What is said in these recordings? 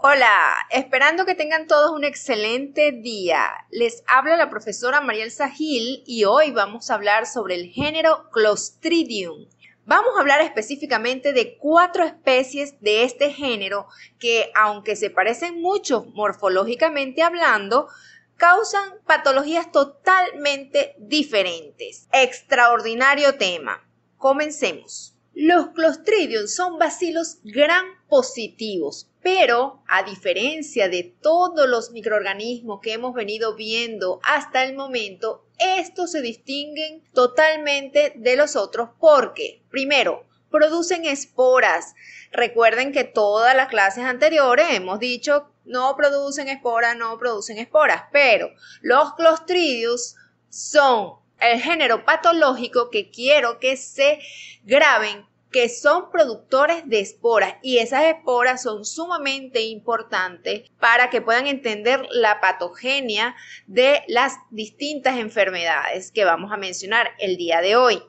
Hola, esperando que tengan todos un excelente día. Les habla la profesora Mariel Sahil y hoy vamos a hablar sobre el género Clostridium. Vamos a hablar específicamente de cuatro especies de este género que, aunque se parecen mucho morfológicamente hablando, causan patologías totalmente diferentes. Extraordinario tema. Comencemos. Los Clostridium son bacilos gran positivos, pero a diferencia de todos los microorganismos que hemos venido viendo hasta el momento, estos se distinguen totalmente de los otros porque, primero, producen esporas. Recuerden que todas las clases anteriores hemos dicho no producen esporas, no producen esporas, pero los clostridios son el género patológico que quiero que se graben que son productores de esporas y esas esporas son sumamente importantes para que puedan entender la patogenia de las distintas enfermedades que vamos a mencionar el día de hoy.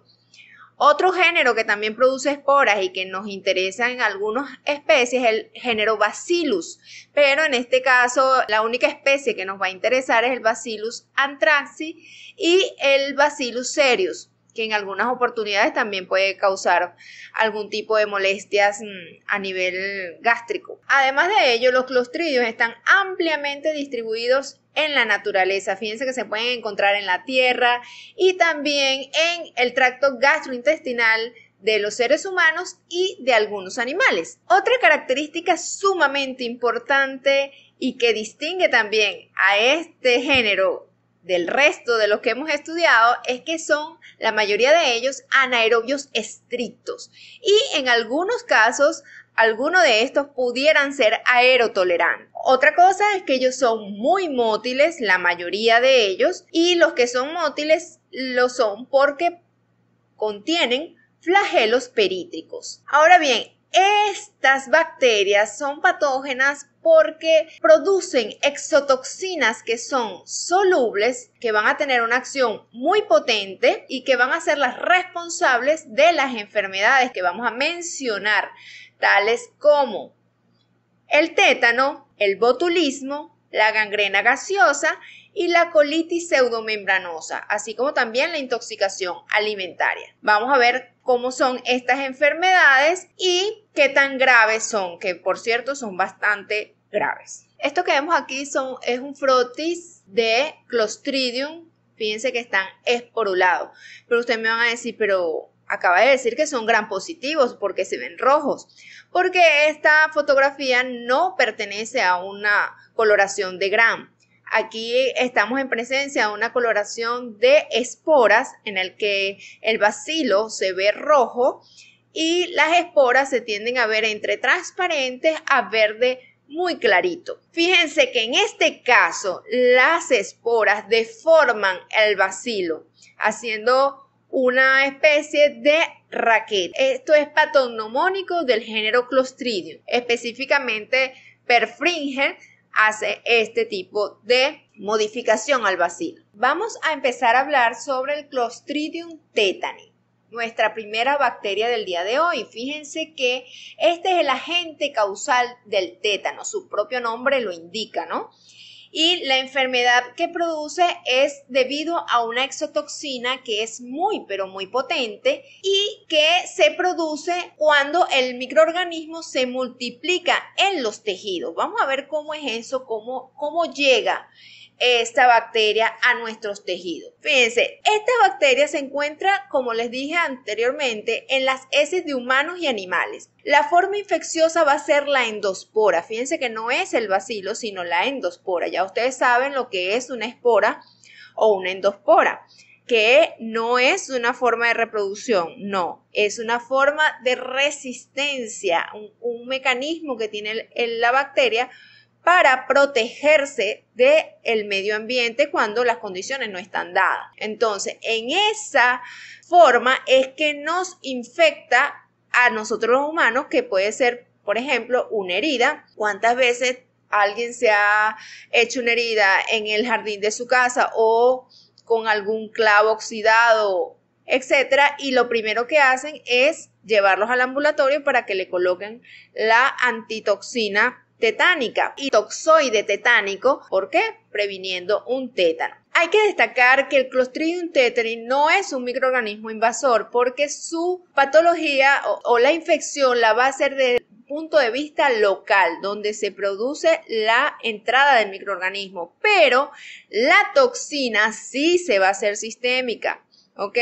Otro género que también produce esporas y que nos interesa en algunas especies es el género Bacillus, pero en este caso la única especie que nos va a interesar es el Bacillus anthraxi y el Bacillus serius que en algunas oportunidades también puede causar algún tipo de molestias mm, a nivel gástrico. Además de ello, los clostridios están ampliamente distribuidos en la naturaleza. Fíjense que se pueden encontrar en la tierra y también en el tracto gastrointestinal de los seres humanos y de algunos animales. Otra característica sumamente importante y que distingue también a este género del resto de los que hemos estudiado es que son la mayoría de ellos anaerobios estrictos y en algunos casos algunos de estos pudieran ser aerotolerantes. Otra cosa es que ellos son muy mótiles, la mayoría de ellos, y los que son mótiles lo son porque contienen flagelos perítricos. Ahora bien, estas bacterias son patógenas porque producen exotoxinas que son solubles, que van a tener una acción muy potente y que van a ser las responsables de las enfermedades que vamos a mencionar, tales como el tétano, el botulismo, la gangrena gaseosa y la colitis pseudomembranosa, así como también la intoxicación alimentaria. Vamos a ver cómo son estas enfermedades y qué tan graves son, que por cierto son bastante graves. Esto que vemos aquí son, es un frotis de Clostridium. Fíjense que están esporulados. Pero ustedes me van a decir, pero acaba de decir que son gran positivos porque se ven rojos. Porque esta fotografía no pertenece a una coloración de gram. Aquí estamos en presencia de una coloración de esporas en el que el bacilo se ve rojo y las esporas se tienden a ver entre transparentes a verde muy clarito. Fíjense que en este caso las esporas deforman el bacilo, haciendo una especie de raquete. Esto es patognomónico del género Clostridium, específicamente Perfringen hace este tipo de modificación al vacío. Vamos a empezar a hablar sobre el Clostridium tetani, nuestra primera bacteria del día de hoy. Fíjense que este es el agente causal del tétano, su propio nombre lo indica, ¿no? y la enfermedad que produce es debido a una exotoxina que es muy pero muy potente y que se produce cuando el microorganismo se multiplica en los tejidos. Vamos a ver cómo es eso, cómo, llega esta bacteria a nuestros tejidos. Fíjense, esta bacteria se encuentra, como les dije anteriormente, en las heces de humanos y animales. La forma infecciosa va a ser la endospora. Fíjense que no es el bacilo, sino la endospora. Ya ustedes saben lo que es una espora o una endospora que no es una forma de reproducción, no, es una forma de resistencia, un, mecanismo que tiene la bacteria para protegerse del medio ambiente cuando las condiciones no están dadas. Entonces, en esa forma es que nos infecta a nosotros los humanos, que puede ser, por ejemplo, una herida. ¿Cuántas veces alguien se ha hecho una herida en el jardín de su casa o con algún clavo oxidado, etcétera? Y lo primero que hacen es llevarlos al ambulatorio para que le coloquen la antitoxina tetánica y toxoide tetánico. ¿Por qué? Previniendo un tétano. Hay que destacar que el Clostridium tetani no es un microorganismo invasor porque su patología o, la infección la va a hacer desde punto de vista local, donde se produce la entrada del microorganismo, pero la toxina sí se va a hacer sistémica, ¿ok?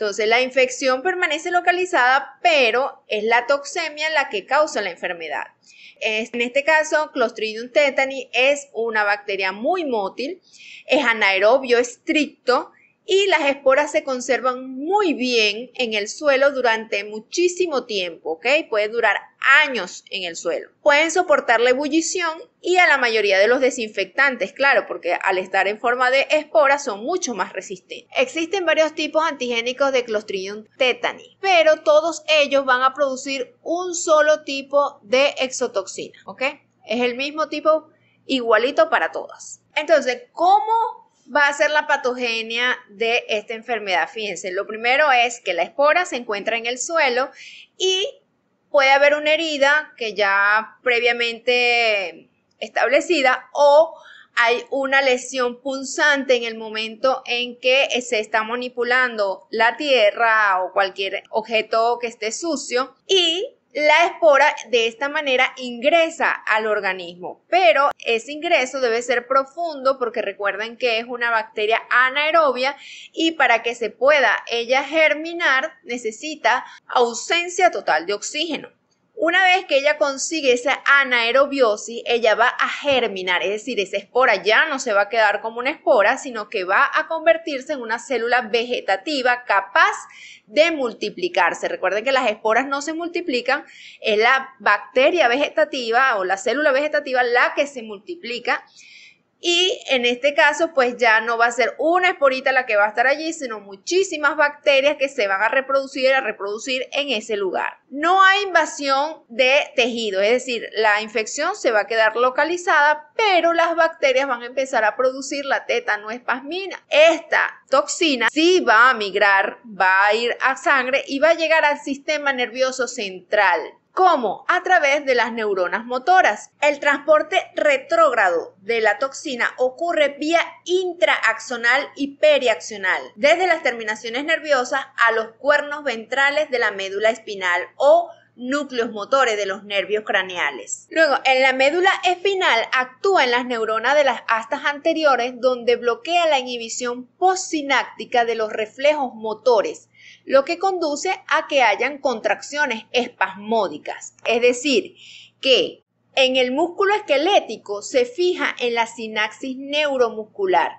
Entonces, la infección permanece localizada, pero es la toxemia la que causa la enfermedad. En este caso, Clostridium tetani es una bacteria muy mótil, es anaerobio estricto, y las esporas se conservan muy bien en el suelo durante muchísimo tiempo, ¿ok? Puede durar años en el suelo. Pueden soportar la ebullición y a la mayoría de los desinfectantes, claro, porque al estar en forma de esporas son mucho más resistentes. Existen varios tipos antigénicos de Clostridium tetani, pero todos ellos van a producir un solo tipo de exotoxina, ¿ok? Es el mismo tipo igualito para todas. Entonces, ¿cómo va a ser la patogenia de esta enfermedad? Fíjense, lo primero es que la espora se encuentra en el suelo y puede haber una herida que ya previamente establecida o hay una lesión punzante en el momento en que se está manipulando la tierra o cualquier objeto que esté sucio y la espora de esta manera ingresa al organismo, pero ese ingreso debe ser profundo porque recuerden que es una bacteria anaerobia y para que se pueda ella germinar necesita ausencia total de oxígeno. Una vez que ella consigue esa anaerobiosis, ella va a germinar, es decir, esa espora ya no se va a quedar como una espora, sino que va a convertirse en una célula vegetativa capaz de multiplicarse. Recuerden que las esporas no se multiplican, es la bacteria vegetativa o la célula vegetativa la que se multiplica y en este caso, pues ya no va a ser una esporita la que va a estar allí, sino muchísimas bacterias que se van a reproducir y a reproducir en ese lugar. No hay invasión de tejido, es decir, la infección se va a quedar localizada, pero las bacterias van a empezar a producir la teta noespasmina. Esta toxina sí va a migrar, va a ir a sangre y va a llegar al sistema nervioso central. ¿Cómo? A través de las neuronas motoras. El transporte retrógrado de la toxina ocurre vía intraaccional y periaxonal, desde las terminaciones nerviosas a los cuernos ventrales de la médula espinal o núcleos motores de los nervios craneales. Luego, en la médula espinal actúa en las neuronas de las astas anteriores donde bloquea la inhibición postsináptica de los reflejos motores lo que conduce a que hayan contracciones espasmódicas, es decir, que en el músculo esquelético se fija en la sinapsis neuromuscular.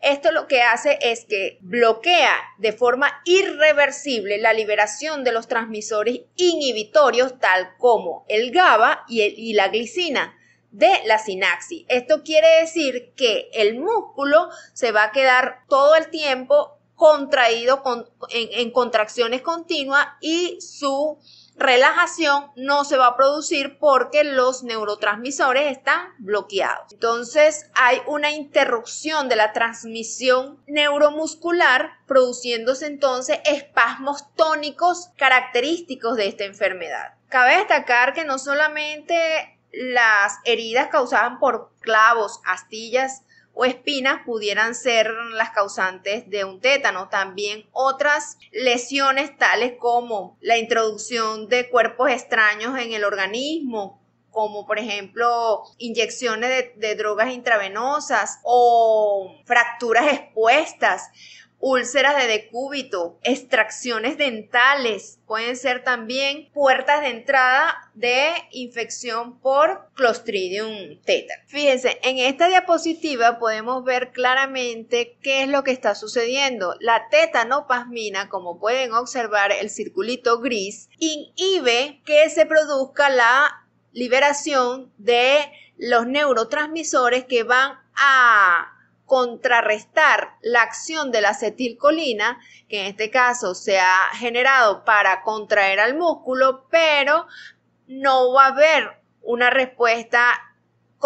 Esto lo que hace es que bloquea de forma irreversible la liberación de los transmisores inhibitorios tal como el GABA y, la glicina de la sinapsis. Esto quiere decir que el músculo se va a quedar todo el tiempo contraído en, en contracciones continuas y su relajación no se va a producir porque los neurotransmisores están bloqueados. Entonces hay una interrupción de la transmisión neuromuscular produciéndose entonces espasmos tónicos característicos de esta enfermedad. Cabe destacar que no solamente las heridas causadas por clavos, astillas, o espinas pudieran ser las causantes de un tétano. También otras lesiones tales como la introducción de cuerpos extraños en el organismo como por ejemplo inyecciones de, drogas intravenosas o fracturas expuestas úlceras de decúbito, extracciones dentales, pueden ser también puertas de entrada de infección por Clostridium teta. Fíjense, en esta diapositiva podemos ver claramente qué es lo que está sucediendo. La tetanopasmina, como pueden observar el circulito gris, inhibe que se produzca la liberación de los neurotransmisores que van a contrarrestar la acción de la acetilcolina, que en este caso se ha generado para contraer al músculo, pero no va a haber una respuesta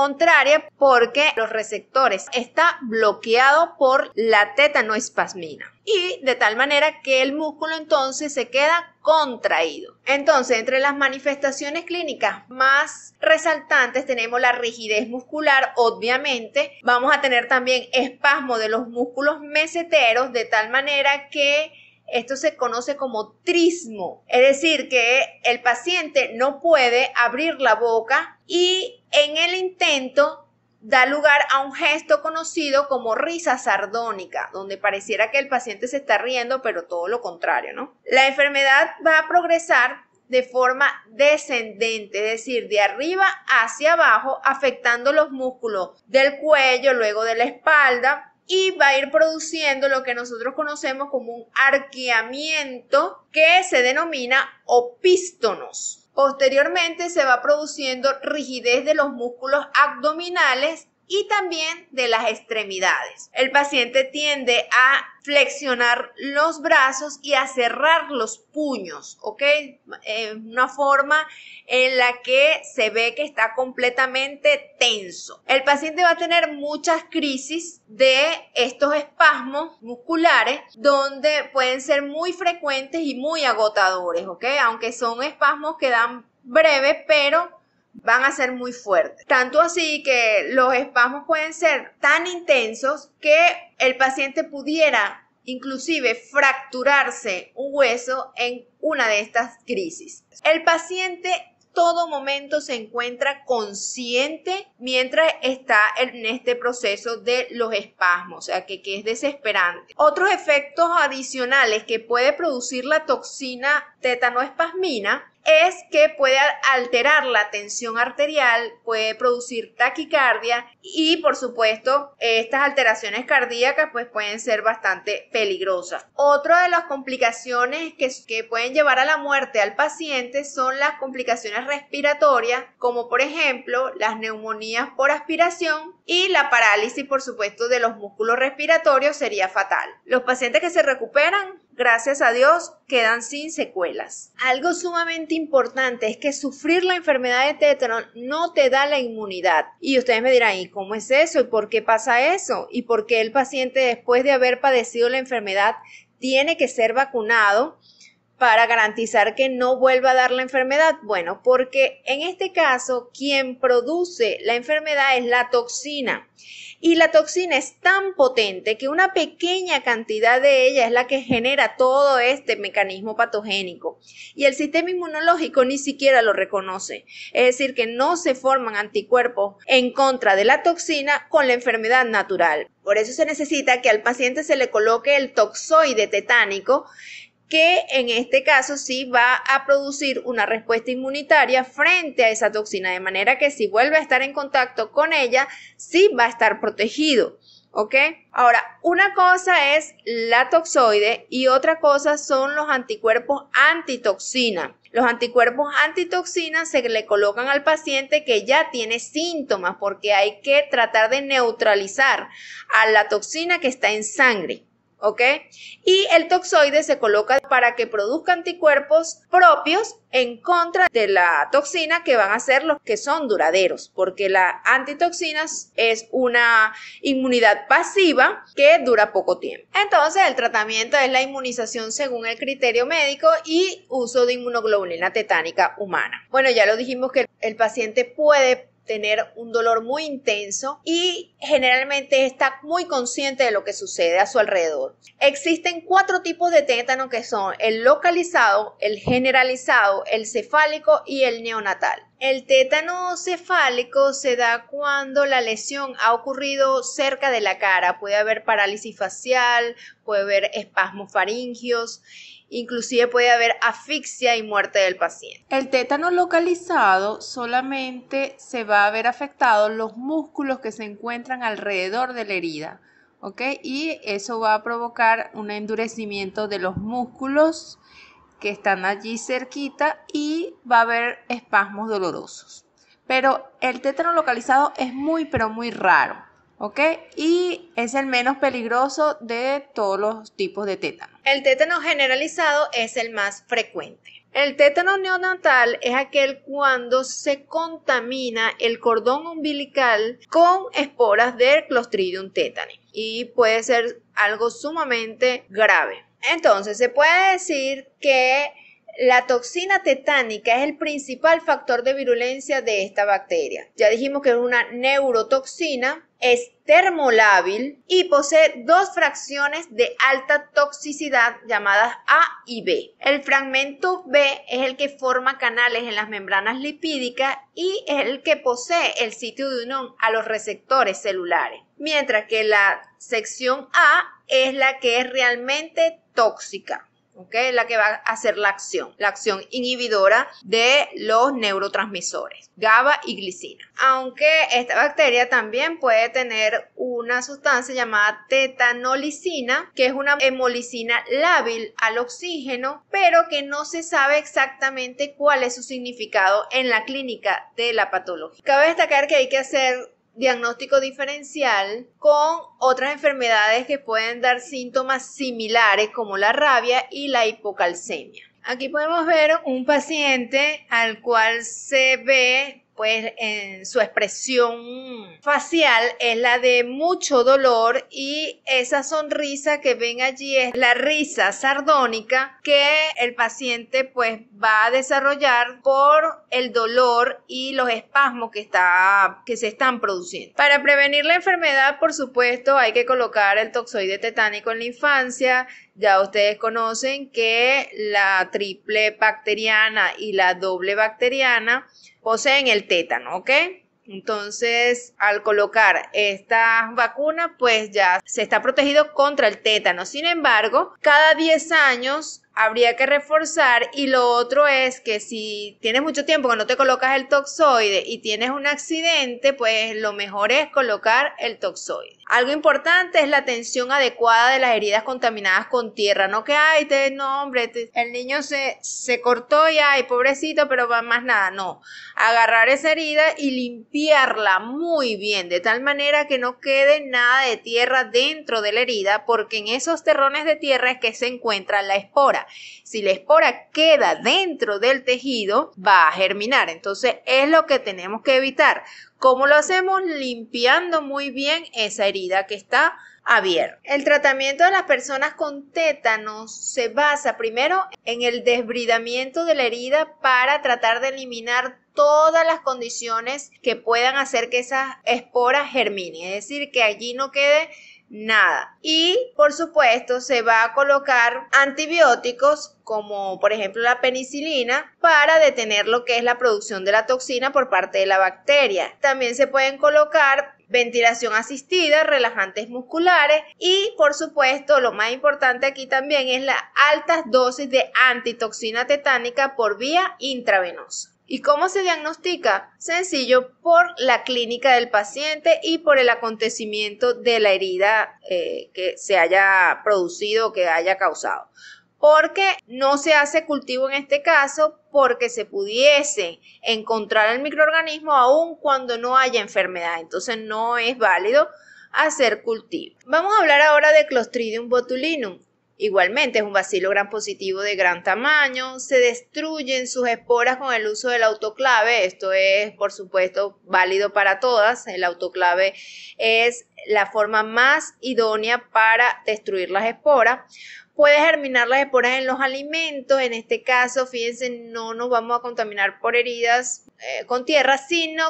contraria porque los receptores está bloqueado por la tetanoespasmina y de tal manera que el músculo entonces se queda contraído. Entonces, entre las manifestaciones clínicas más resaltantes tenemos la rigidez muscular, obviamente, vamos a tener también espasmo de los músculos meseteros de tal manera que esto se conoce como trismo, es decir, que el paciente no puede abrir la boca y en el intento da lugar a un gesto conocido como risa sardónica, donde pareciera que el paciente se está riendo, pero todo lo contrario, ¿no? La enfermedad va a progresar de forma descendente, es decir, de arriba hacia abajo, afectando los músculos del cuello, luego de la espalda, y va a ir produciendo lo que nosotros conocemos como un arqueamiento que se denomina opístonos. Posteriormente se va produciendo rigidez de los músculos abdominales y también de las extremidades. El paciente tiende a flexionar los brazos y a cerrar los puños, ¿ok? Es eh, una forma en la que se ve que está completamente tenso. El paciente va a tener muchas crisis de estos espasmos musculares donde pueden ser muy frecuentes y muy agotadores, ¿ok? Aunque son espasmos que dan breves, pero van a ser muy fuertes. Tanto así que los espasmos pueden ser tan intensos que el paciente pudiera inclusive fracturarse un hueso en una de estas crisis. El paciente todo momento se encuentra consciente mientras está en este proceso de los espasmos, o sea que, que, es desesperante. Otros efectos adicionales que puede producir la toxina tetanoespasmina es que puede alterar la tensión arterial, puede producir taquicardia y por supuesto estas alteraciones cardíacas pues pueden ser bastante peligrosas. Otra de las complicaciones que, que pueden llevar a la muerte al paciente son las complicaciones respiratorias como por ejemplo las neumonías por aspiración y la parálisis, por supuesto, de los músculos respiratorios sería fatal. Los pacientes que se recuperan, gracias a Dios, quedan sin secuelas. Algo sumamente importante es que sufrir la enfermedad de tétanos no te da la inmunidad. Y ustedes me dirán, ¿y cómo es eso? ¿Y por qué pasa eso? ¿Y por qué el paciente después de haber padecido la enfermedad tiene que ser vacunado? para garantizar que no vuelva a dar la enfermedad? Bueno, porque en este caso quien produce la enfermedad es la toxina. Y la toxina es tan potente que una pequeña cantidad de ella es la que genera todo este mecanismo patogénico. Y el sistema inmunológico ni siquiera lo reconoce. Es decir, que no se forman anticuerpos en contra de la toxina con la enfermedad natural. Por eso se necesita que al paciente se le coloque el toxoide tetánico que en este caso sí va a producir una respuesta inmunitaria frente a esa toxina, de manera que si vuelve a estar en contacto con ella, sí va a estar protegido. ¿Ok? Ahora, una cosa es la toxoide y otra cosa son los anticuerpos antitoxina. Los anticuerpos antitoxina se le colocan al paciente que ya tiene síntomas porque hay que tratar de neutralizar a la toxina que está en sangre. ¿ok? Y el toxoide se coloca para que produzca anticuerpos propios en contra de la toxina que van a ser los que son duraderos, porque la antitoxina es una inmunidad pasiva que dura poco tiempo. Entonces, el tratamiento es la inmunización según el criterio médico y uso de inmunoglobulina tetánica humana. Bueno, ya lo dijimos que el paciente puede tener un dolor muy intenso y generalmente está muy consciente de lo que sucede a su alrededor. Existen cuatro tipos de tétano que son el localizado, el generalizado, el cefálico y el neonatal. El tétano cefálico se da cuando la lesión ha ocurrido cerca de la cara. Puede haber parálisis facial, puede haber espasmos faringios Inclusive puede haber asfixia y muerte del paciente. El tétano localizado solamente se va a ver afectado los músculos que se encuentran alrededor de la herida, ¿ok? Y eso va a provocar un endurecimiento de los músculos que están allí cerquita y va a haber espasmos dolorosos. Pero el tétano localizado es muy, pero muy raro. ¿ok? Y es el menos peligroso de todos los tipos de tétano. El tétano generalizado es el más frecuente. El tétano neonatal es aquel cuando se contamina el cordón umbilical con esporas de Clostridium tetani y puede ser algo sumamente grave. Entonces, se puede decir que la toxina tetánica es el principal factor de virulencia de esta bacteria. Ya dijimos que es una neurotoxina, es termolábil y posee dos fracciones de alta toxicidad llamadas A y B. El fragmento B es el que forma canales en las membranas lipídicas y es el que posee el sitio de unión a los receptores celulares, mientras que la sección A es la que es realmente tóxica. ¿ok? La que va a hacer la acción, la acción inhibidora de los neurotransmisores, GABA y glicina. Aunque esta bacteria también puede tener una sustancia llamada tetanolicina, que es una hemolicina lábil al oxígeno, pero que no se sabe exactamente cuál es su significado en la clínica de la patología. Cabe destacar que hay que hacer diagnóstico diferencial con otras enfermedades que pueden dar síntomas similares como la rabia y la hipocalcemia. Aquí podemos ver un paciente al cual se ve pues en su expresión facial es la de mucho dolor y esa sonrisa que ven allí es la risa sardónica que el paciente pues va a desarrollar por el dolor y los espasmos que, está, que se están produciendo. Para prevenir la enfermedad, por supuesto, hay que colocar el toxoide tetánico en la infancia, ya ustedes conocen que la triple bacteriana y la doble bacteriana poseen el tétano, ¿ok? Entonces, al colocar esta vacuna, pues ya se está protegido contra el tétano. Sin embargo, cada 10 años habría que reforzar y lo otro es que si tienes mucho tiempo que no te colocas el toxoide y tienes un accidente, pues lo mejor es colocar el toxoide. Algo importante es la atención adecuada de las heridas contaminadas con tierra, no que ay, te, no hombre, el niño se, cortó y ay, pobrecito, pero va más nada, no. Agarrar esa herida y limpiarla muy bien, de tal manera que no quede nada de tierra dentro de la herida, porque en esos terrones de tierra es que se encuentra la espora. Si la espora queda dentro del tejido, va a germinar. Entonces es lo que tenemos que evitar. ¿Cómo lo hacemos? Limpiando muy bien esa herida que está abierta. El tratamiento de las personas con tétanos se basa primero en el desbridamiento de la herida para tratar de eliminar todas las condiciones que puedan hacer que esa espora germine Es decir, que allí no quede nada. Y por supuesto se va a colocar antibióticos como por ejemplo la penicilina para detener lo que es la producción de la toxina por parte de la bacteria. También se pueden colocar ventilación asistida, relajantes musculares y por supuesto lo más importante aquí también es las altas dosis de antitoxina tetánica por vía intravenosa. ¿Y cómo se diagnostica? Sencillo, por la clínica del paciente y por el acontecimiento de la herida eh, que se haya producido o que haya causado. Porque no se hace cultivo en este caso, porque se pudiese encontrar el microorganismo aun cuando no haya enfermedad. Entonces no es válido hacer cultivo. Vamos a hablar ahora de Clostridium botulinum. Igualmente es un vacilo gran positivo de gran tamaño, se destruyen sus esporas con el uso del autoclave, esto es por supuesto válido para todas, el autoclave es la forma más idónea para destruir las esporas. Puede germinar las esporas en los alimentos, en este caso, fíjense, no nos vamos a contaminar por heridas eh, con tierra, sino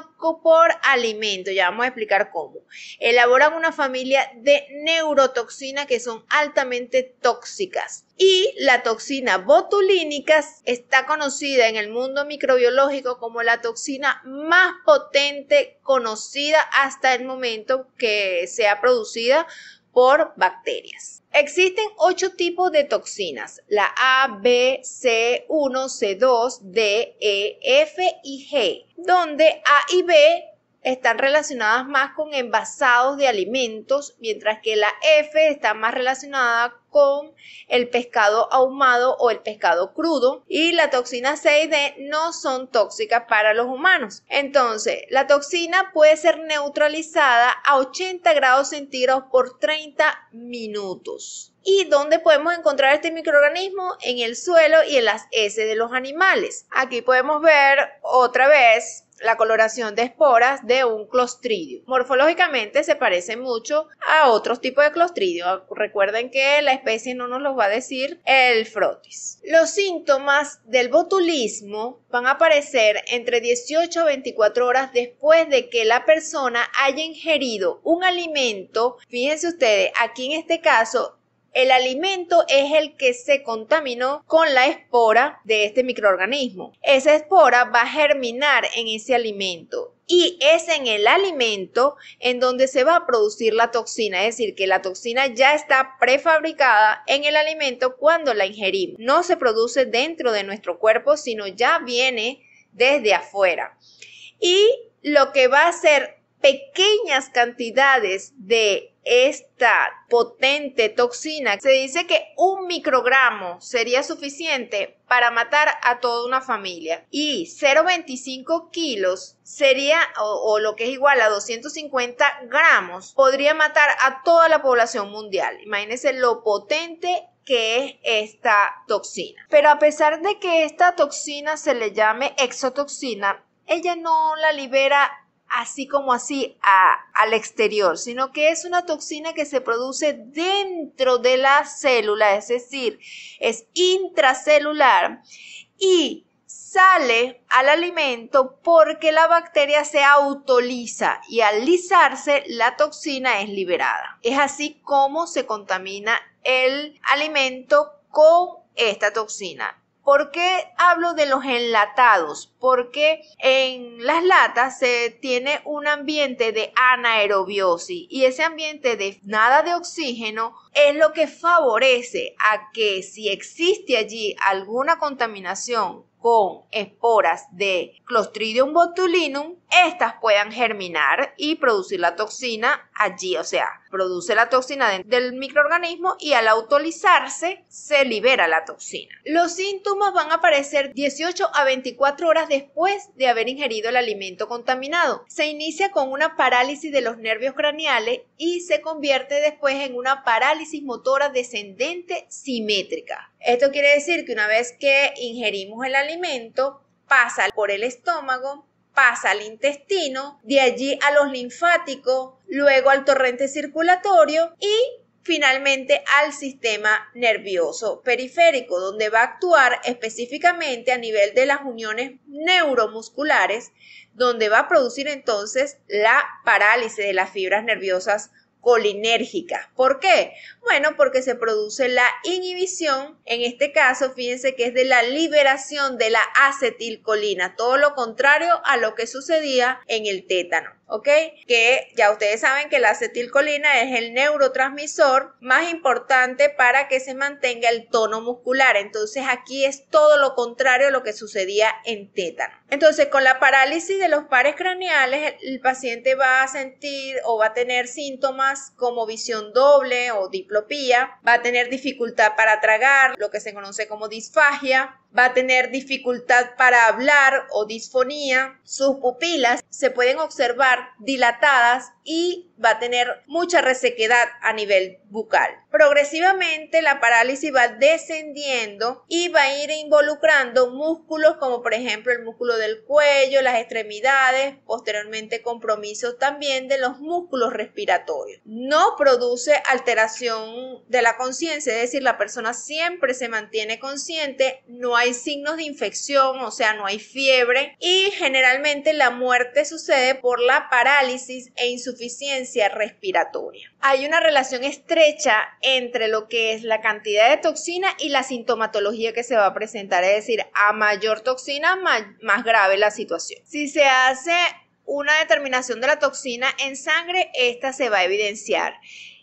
por alimentos, ya vamos a explicar cómo. Elaboran una familia de neurotoxinas que son altamente tóxicas. Y la toxina botulínica está conocida en el mundo microbiológico como la toxina más potente conocida hasta el momento que sea producida por bacterias. Existen ocho tipos de toxinas, la A, B, C, 1, C2, D, E, F y G, donde A y B están relacionadas más con envasados de alimentos, mientras que la F está más relacionada con el pescado ahumado o el pescado crudo y la toxina C D no son tóxicas para los humanos. Entonces, la toxina puede ser neutralizada a 80 grados centígrados por 30 minutos. ¿Y dónde podemos encontrar este microorganismo? En el suelo y en las heces de los animales. Aquí podemos ver otra vez la coloración de esporas de un clostridio. Morfológicamente se parece mucho a otros tipos de clostridio. Recuerden que la especie no nos los va a decir el frotis. Los síntomas del botulismo van a aparecer entre 18 a 24 horas después de que la persona haya ingerido un alimento. Fíjense ustedes, aquí en este caso el alimento es el que se contaminó con la espora de este microorganismo. Esa espora va a germinar en ese alimento y es en el alimento en donde se va a producir la toxina, es decir, que la toxina ya está prefabricada en el alimento cuando la ingerimos. No se produce dentro de nuestro cuerpo, sino ya viene desde afuera. Y lo que va a hacer pequeñas cantidades de esta potente toxina, se dice que un microgramo sería suficiente para matar a toda una familia y 0,25 kilos sería o, lo que es igual a 250 gramos podría matar a toda la población mundial. Imagínense lo potente que es esta toxina. Pero a pesar de que esta toxina se le llame exotoxina, ella no la libera así como así al exterior, sino que es una toxina que se produce dentro de la célula, es decir, es intracelular y sale al alimento porque la bacteria se autoliza y al lizarse la toxina es liberada. Es así como se contamina el alimento con esta toxina. ¿Por qué hablo de los enlatados? Porque en las latas se tiene un ambiente de anaerobiosis y ese ambiente de nada de oxígeno es lo que favorece a que si existe allí alguna contaminación con esporas de Clostridium botulinum, estas puedan germinar y producir la toxina allí, o sea, produce la toxina del microorganismo y al autolizarse se libera la toxina. Los síntomas van a aparecer 18 a 24 horas después de haber ingerido el alimento contaminado. Se inicia con una parálisis de los nervios craneales y se convierte después en una parálisis motora descendente simétrica. Esto quiere decir que una vez que ingerimos el alimento, pasa por el estómago, pasa al intestino, de allí a los linfáticos, luego al torrente circulatorio y finalmente al sistema nervioso periférico, donde va a actuar específicamente a nivel de las uniones neuromusculares, donde va a producir entonces la parálisis de las fibras nerviosas colinérgica. ¿Por qué? Bueno, porque se produce la inhibición, en este caso, fíjense que es de la liberación de la acetilcolina, todo lo contrario a lo que sucedía en el tétano. Que ya ustedes saben que la acetilcolina es el neurotransmisor más importante para que se mantenga el tono muscular. Entonces aquí es todo lo contrario a lo que sucedía en tétano. Entonces con la parálisis de los pares craneales el paciente va a sentir o va a tener síntomas como visión doble o diplopía, va a tener dificultad para tragar, lo que se conoce como disfagia, va a tener dificultad para hablar o disfonía, sus pupilas se pueden observar dilatadas y va a tener mucha resequedad a nivel bucal. Progresivamente la parálisis va descendiendo y va a ir involucrando músculos como por ejemplo el músculo del cuello, las extremidades, posteriormente compromisos también de los músculos respiratorios. No produce alteración de la conciencia, es decir, la persona siempre se mantiene consciente, no hay signos de infección, o sea, no hay fiebre y generalmente la muerte sucede por la parálisis e insuficiencia respiratoria. Hay una relación estrecha entre lo que es la cantidad de toxina y la sintomatología que se va a presentar, es decir, a mayor toxina, más grave la situación. Si se hace una determinación de la toxina en sangre, esta se va a evidenciar.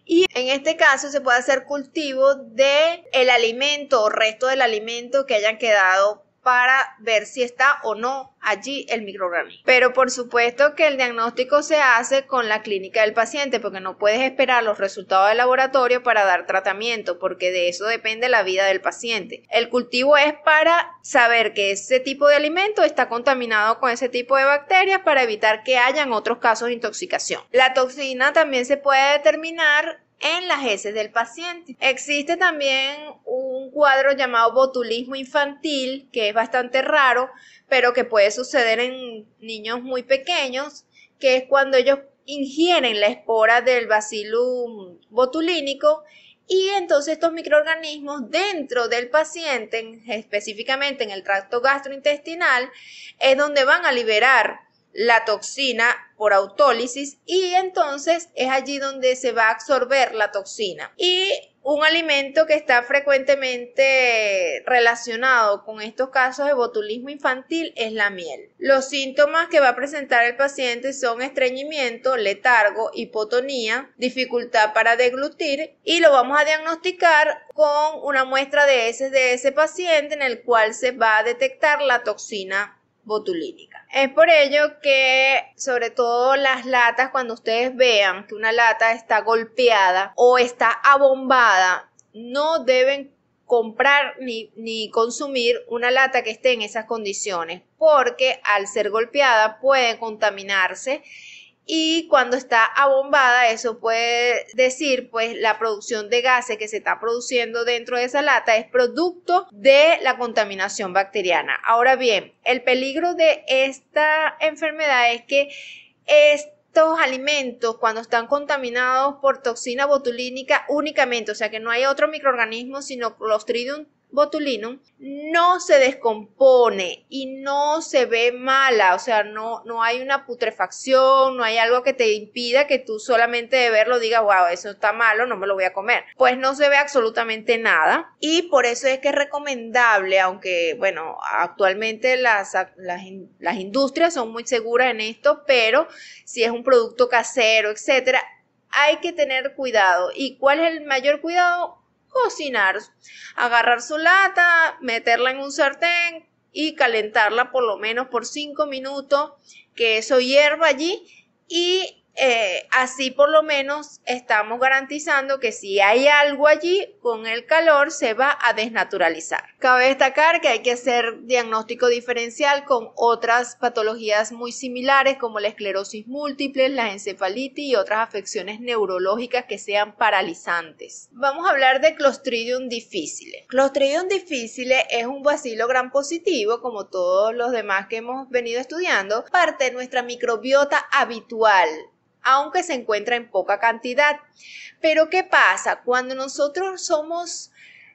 Y en este caso se puede hacer cultivo de el alimento o resto del alimento que hayan quedado para ver si está o no allí el microorganismo. Pero por supuesto que el diagnóstico se hace con la clínica del paciente porque no puedes esperar los resultados del laboratorio para dar tratamiento porque de eso depende la vida del paciente. El cultivo es para saber que ese tipo de alimento está contaminado con ese tipo de bacterias para evitar que hayan otros casos de intoxicación. La toxina también se puede determinar en las heces del paciente. Existe también un cuadro llamado botulismo infantil, que es bastante raro, pero que puede suceder en niños muy pequeños, que es cuando ellos ingieren la espora del bacillum botulínico y entonces estos microorganismos dentro del paciente, específicamente en el tracto gastrointestinal, es donde van a liberar la toxina por autólisis y entonces es allí donde se va a absorber la toxina. Y un alimento que está frecuentemente relacionado con estos casos de botulismo infantil es la miel. Los síntomas que va a presentar el paciente son estreñimiento, letargo, hipotonía, dificultad para deglutir y lo vamos a diagnosticar con una muestra de heces de ese paciente en el cual se va a detectar la toxina botulínica. Es por ello que, sobre todo las latas, cuando ustedes vean que una lata está golpeada o está abombada, no deben comprar ni, ni, consumir una lata que esté en esas condiciones, porque al ser golpeada puede contaminarse y cuando está abombada eso puede decir pues la producción de gases que se está produciendo dentro de esa lata es producto de la contaminación bacteriana. Ahora bien, el peligro de esta enfermedad es que estos alimentos cuando están contaminados por toxina botulínica únicamente, o sea que no hay otro microorganismo sino Clostridium Botulino no se descompone y no se ve mala, o sea, no, no hay una putrefacción, no hay algo que te impida que tú solamente de verlo digas, wow, eso está malo, no me lo voy a comer. Pues no se ve absolutamente nada y por eso es que es recomendable, aunque bueno, actualmente las, las industrias son muy seguras en esto, pero si es un producto casero, etcétera, hay que tener cuidado. ¿Y cuál es el mayor cuidado? cocinar, agarrar su lata, meterla en un sartén y calentarla por lo menos por 5 minutos, que eso hierva allí y eh, así por lo menos estamos garantizando que si hay algo allí, con el calor se va a desnaturalizar. Cabe destacar que hay que hacer diagnóstico diferencial con otras patologías muy similares como la esclerosis múltiple, la encefalitis y otras afecciones neurológicas que sean paralizantes. Vamos a hablar de Clostridium difficile. Clostridium difficile es un vacilo gran positivo, como todos los demás que hemos venido estudiando, parte de nuestra microbiota habitual aunque se encuentra en poca cantidad. Pero ¿qué pasa? Cuando nosotros somos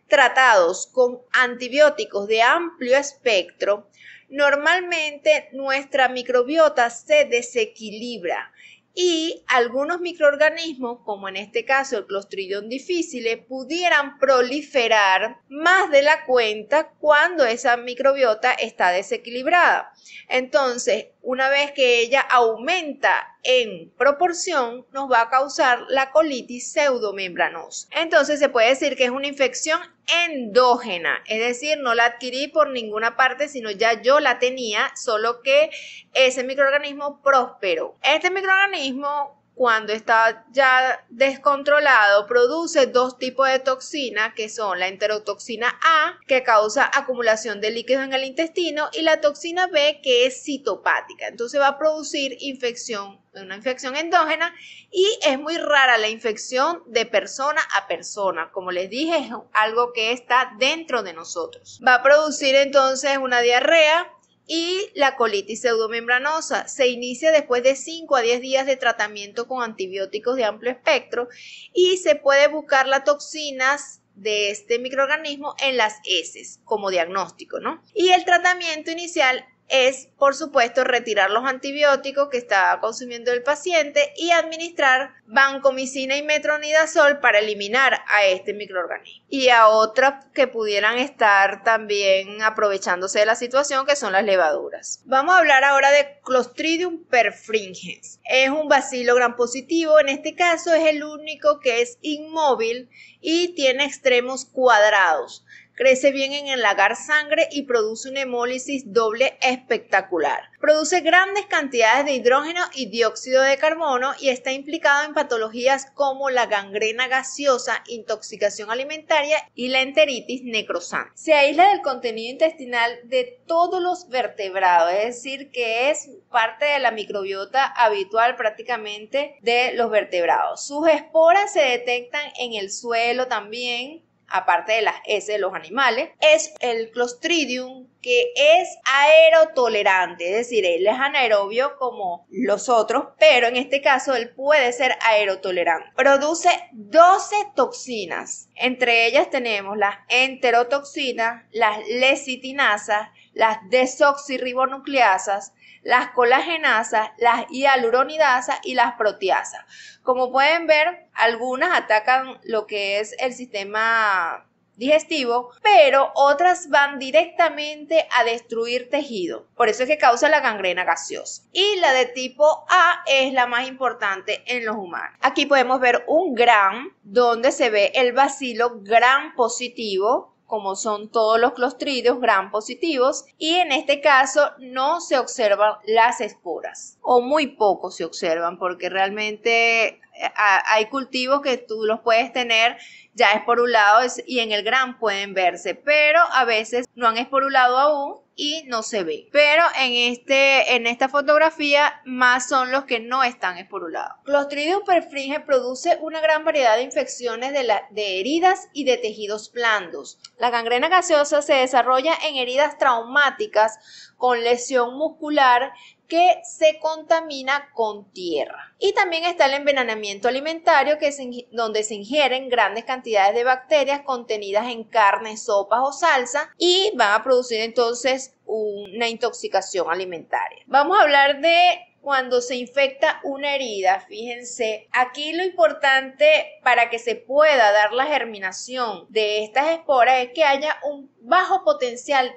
tratados con antibióticos de amplio espectro, normalmente nuestra microbiota se desequilibra y algunos microorganismos, como en este caso el Clostridium difficile, pudieran proliferar más de la cuenta cuando esa microbiota está desequilibrada. Entonces, una vez que ella aumenta en proporción, nos va a causar la colitis pseudomembranosa. Entonces se puede decir que es una infección endógena, es decir, no la adquirí por ninguna parte, sino ya yo la tenía, solo que ese microorganismo próspero, Este microorganismo cuando está ya descontrolado, produce dos tipos de toxina, que son la enterotoxina A, que causa acumulación de líquidos en el intestino, y la toxina B, que es citopática. Entonces va a producir infección, una infección endógena, y es muy rara la infección de persona a persona. Como les dije, es algo que está dentro de nosotros. Va a producir entonces una diarrea, y la colitis pseudomembranosa. Se inicia después de 5 a 10 días de tratamiento con antibióticos de amplio espectro y se puede buscar las toxinas de este microorganismo en las heces como diagnóstico, ¿no? Y el tratamiento inicial es, por supuesto, retirar los antibióticos que está consumiendo el paciente y administrar vancomicina y metronidazol para eliminar a este microorganismo. Y a otras que pudieran estar también aprovechándose de la situación, que son las levaduras. Vamos a hablar ahora de Clostridium perfringens. Es un bacilo gran positivo, en este caso es el único que es inmóvil y tiene extremos cuadrados crece bien en el lagar sangre y produce una hemólisis doble espectacular. Produce grandes cantidades de hidrógeno y dióxido de carbono y está implicado en patologías como la gangrena gaseosa, intoxicación alimentaria y la enteritis necrosante. Se aísla del contenido intestinal de todos los vertebrados, es decir, que es parte de la microbiota habitual prácticamente de los vertebrados. Sus esporas se detectan en el suelo también aparte de las S de los animales, es el Clostridium que es aerotolerante, es decir, él es anaerobio como los otros, pero en este caso él puede ser aerotolerante. Produce 12 toxinas, entre ellas tenemos las enterotoxinas, las lecitinasas, las desoxirribonucleasas, las colagenasas, las hialuronidasas y las proteasas. Como pueden ver, algunas atacan lo que es el sistema digestivo, pero otras van directamente a destruir tejido. Por eso es que causa la gangrena gaseosa. Y la de tipo A es la más importante en los humanos. Aquí podemos ver un gram donde se ve el bacilo gram positivo como son todos los clostridios gran positivos, y en este caso no se observan las esporas, o muy poco se observan, porque realmente hay cultivos que tú los puedes tener ya esporulados y en el gran pueden verse, pero a veces no han esporulado aún y no se ve. Pero en, este, en esta fotografía más son los que no están esporulados. Clostridium perfringe produce una gran variedad de infecciones de, de heridas y de tejidos blandos. La gangrena gaseosa se desarrolla en heridas traumáticas con lesión muscular que se contamina con tierra. Y también está el envenenamiento alimentario, que donde se ingieren grandes cantidades de bacterias contenidas en carne, sopas o salsa y van a producir entonces una intoxicación alimentaria. Vamos a hablar de cuando se infecta una herida. Fíjense, aquí lo importante para que se pueda dar la germinación de estas esporas es que haya un bajo potencial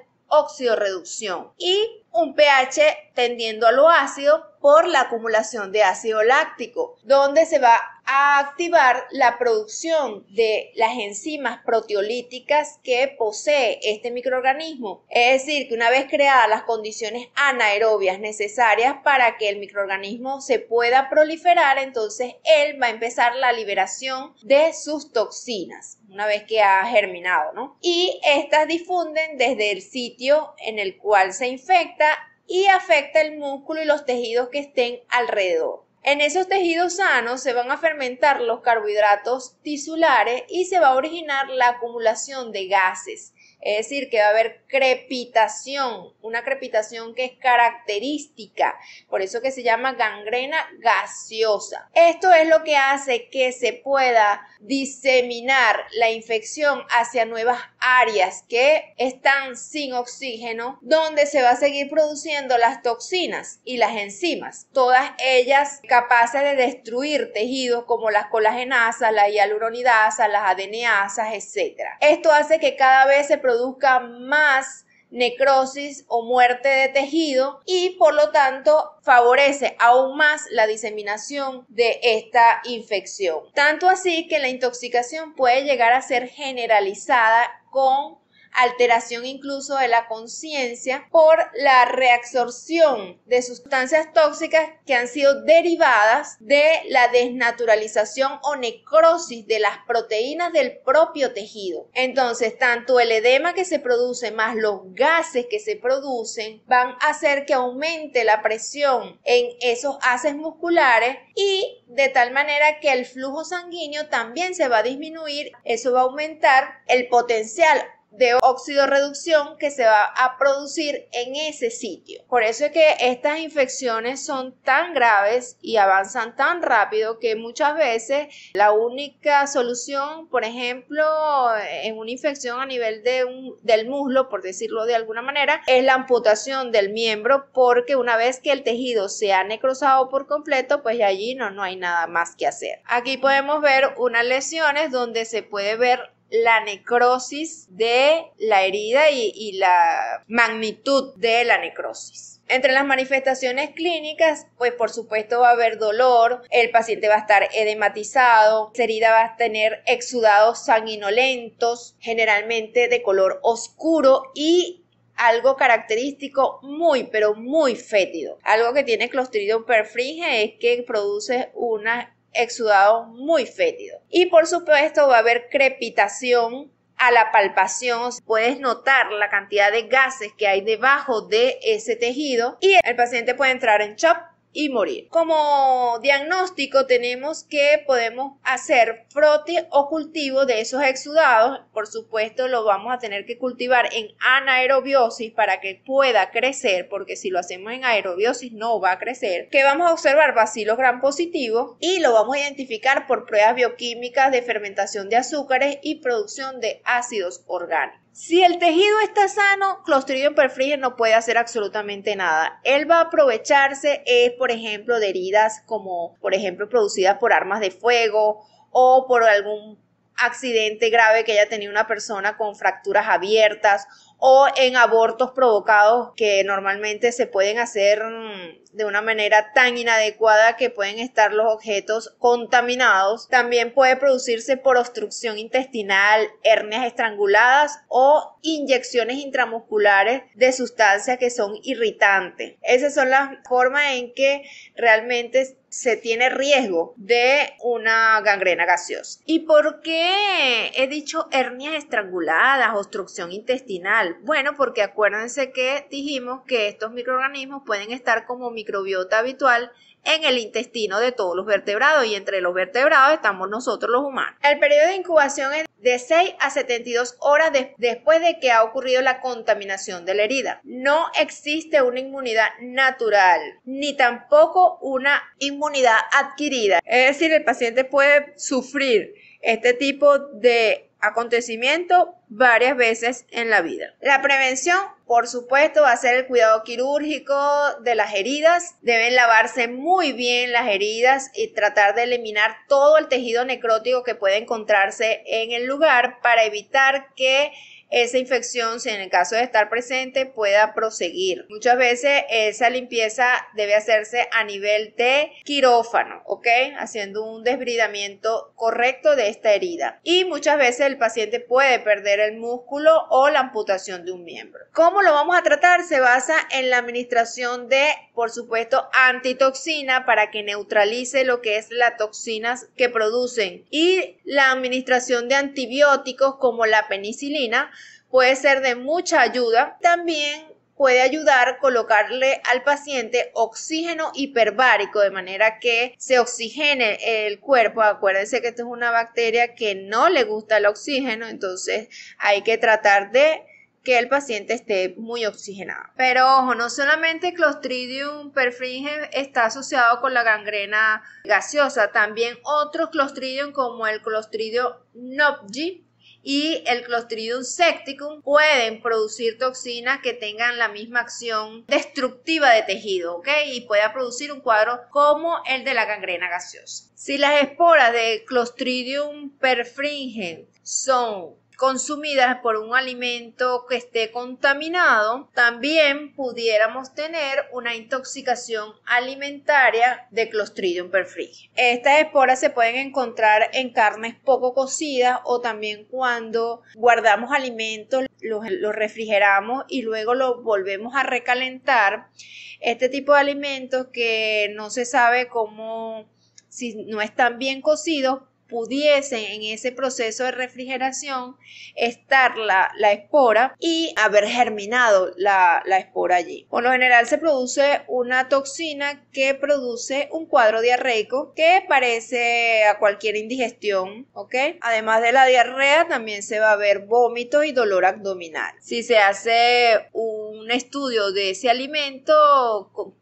reducción y un pH tendiendo a lo ácido por la acumulación de ácido láctico, donde se va a activar la producción de las enzimas proteolíticas que posee este microorganismo. Es decir, que una vez creadas las condiciones anaerobias necesarias para que el microorganismo se pueda proliferar, entonces él va a empezar la liberación de sus toxinas una vez que ha germinado, ¿no? Y estas difunden desde el sitio en el cual se infecta y afecta el músculo y los tejidos que estén alrededor. En esos tejidos sanos se van a fermentar los carbohidratos tisulares y se va a originar la acumulación de gases. Es decir, que va a haber crepitación, una crepitación que es característica, por eso que se llama gangrena gaseosa. Esto es lo que hace que se pueda diseminar la infección hacia nuevas áreas que están sin oxígeno, donde se va a seguir produciendo las toxinas y las enzimas, todas ellas capaces de destruir tejidos como las colagenasas, la hialuronidasas, las ADNasas, etc. Esto hace que cada vez se produzca produzca más necrosis o muerte de tejido y por lo tanto favorece aún más la diseminación de esta infección. Tanto así que la intoxicación puede llegar a ser generalizada con alteración incluso de la conciencia por la reabsorción de sustancias tóxicas que han sido derivadas de la desnaturalización o necrosis de las proteínas del propio tejido. Entonces, tanto el edema que se produce más los gases que se producen van a hacer que aumente la presión en esos haces musculares y de tal manera que el flujo sanguíneo también se va a disminuir, eso va a aumentar el potencial de óxido reducción que se va a producir en ese sitio. Por eso es que estas infecciones son tan graves y avanzan tan rápido que muchas veces la única solución, por ejemplo, en una infección a nivel de del muslo, por decirlo de alguna manera, es la amputación del miembro porque una vez que el tejido se ha necrosado por completo, pues allí no, no hay nada más que hacer. Aquí podemos ver unas lesiones donde se puede ver la necrosis de la herida y, la magnitud de la necrosis. Entre las manifestaciones clínicas, pues por supuesto va a haber dolor, el paciente va a estar edematizado, la herida va a tener exudados sanguinolentos, generalmente de color oscuro y algo característico muy pero muy fétido. Algo que tiene Clostridium perfringe es que produce una exudado muy fétido. Y por supuesto va a haber crepitación a la palpación puedes notar la cantidad de gases que hay debajo de ese tejido y el paciente puede entrar en shock y morir. Como diagnóstico tenemos que podemos hacer frote o cultivo de esos exudados. Por supuesto lo vamos a tener que cultivar en anaerobiosis para que pueda crecer, porque si lo hacemos en aerobiosis no va a crecer. Que vamos a observar bacilos gran positivos y lo vamos a identificar por pruebas bioquímicas de fermentación de azúcares y producción de ácidos orgánicos. Si el tejido está sano, Clostridium perfringens no puede hacer absolutamente nada. Él va a aprovecharse, es por ejemplo, de heridas como, por ejemplo, producidas por armas de fuego o por algún accidente grave que haya tenido una persona con fracturas abiertas o en abortos provocados que normalmente se pueden hacer mm, de una manera tan inadecuada que pueden estar los objetos contaminados. También puede producirse por obstrucción intestinal, hernias estranguladas o inyecciones intramusculares de sustancias que son irritantes. Esas son las formas en que realmente se tiene riesgo de una gangrena gaseosa. ¿Y por qué he dicho hernias estranguladas, obstrucción intestinal? Bueno, porque acuérdense que dijimos que estos microorganismos pueden estar como microbiota habitual en el intestino de todos los vertebrados y entre los vertebrados estamos nosotros los humanos. El periodo de incubación es de 6 a 72 horas después de que ha ocurrido la contaminación de la herida. No existe una inmunidad natural ni tampoco una inmunidad adquirida. Es decir, el paciente puede sufrir este tipo de acontecimiento varias veces en la vida. La prevención, por supuesto, va a ser el cuidado quirúrgico de las heridas. Deben lavarse muy bien las heridas y tratar de eliminar todo el tejido necrótico que puede encontrarse en el lugar para evitar que esa infección, si en el caso de estar presente, pueda proseguir. Muchas veces esa limpieza debe hacerse a nivel de quirófano, ¿ok? Haciendo un desbridamiento correcto de esta herida. Y muchas veces el paciente puede perder el músculo o la amputación de un miembro. ¿Cómo lo vamos a tratar? Se basa en la administración de, por supuesto, antitoxina para que neutralice lo que es las toxinas que producen y la administración de antibióticos como la penicilina puede ser de mucha ayuda. También puede ayudar a colocarle al paciente oxígeno hiperbárico de manera que se oxigene el cuerpo. Acuérdense que esto es una bacteria que no le gusta el oxígeno, entonces hay que tratar de que el paciente esté muy oxigenado. Pero ojo, no solamente Clostridium perfringens está asociado con la gangrena gaseosa, también otros Clostridium como el Clostridium nopji y el Clostridium septicum pueden producir toxinas que tengan la misma acción destructiva de tejido, ¿ok? Y pueda producir un cuadro como el de la gangrena gaseosa. Si las esporas de Clostridium perfringens son consumidas por un alimento que esté contaminado, también pudiéramos tener una intoxicación alimentaria de Clostridium perfringens. Estas esporas se pueden encontrar en carnes poco cocidas o también cuando guardamos alimentos, los, los refrigeramos y luego los volvemos a recalentar. Este tipo de alimentos que no se sabe cómo, si no están bien cocidos, pudiesen en ese proceso de refrigeración estar la, la espora y haber germinado la, la, espora allí. Por lo general se produce una toxina que produce un cuadro diarreico que parece a cualquier indigestión, ¿ok? Además de la diarrea también se va a ver vómito y dolor abdominal. Si se hace un un estudio de ese alimento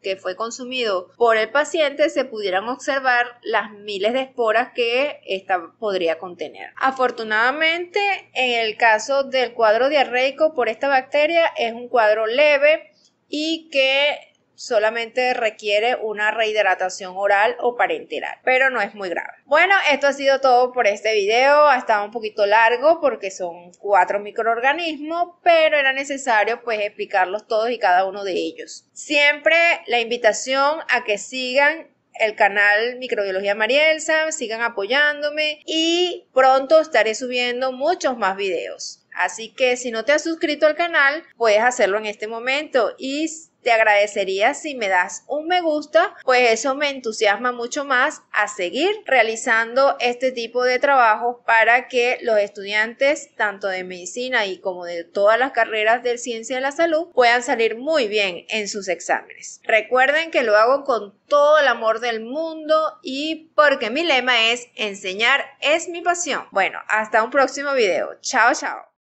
que fue consumido por el paciente se pudieran observar las miles de esporas que esta podría contener. Afortunadamente, en el caso del cuadro diarreico por esta bacteria es un cuadro leve y que solamente requiere una rehidratación oral o parenteral, pero no es muy grave. Bueno, esto ha sido todo por este video, ha estado un poquito largo porque son cuatro microorganismos, pero era necesario pues explicarlos todos y cada uno de ellos. Siempre la invitación a que sigan el canal Microbiología Marielsa, sigan apoyándome y pronto estaré subiendo muchos más videos. Así que si no te has suscrito al canal, puedes hacerlo en este momento y te agradecería si me das un me gusta, pues eso me entusiasma mucho más a seguir realizando este tipo de trabajos para que los estudiantes, tanto de medicina y como de todas las carreras de ciencia de la salud, puedan salir muy bien en sus exámenes. Recuerden que lo hago con todo el amor del mundo y porque mi lema es enseñar es mi pasión. Bueno, hasta un próximo video. Chao, chao.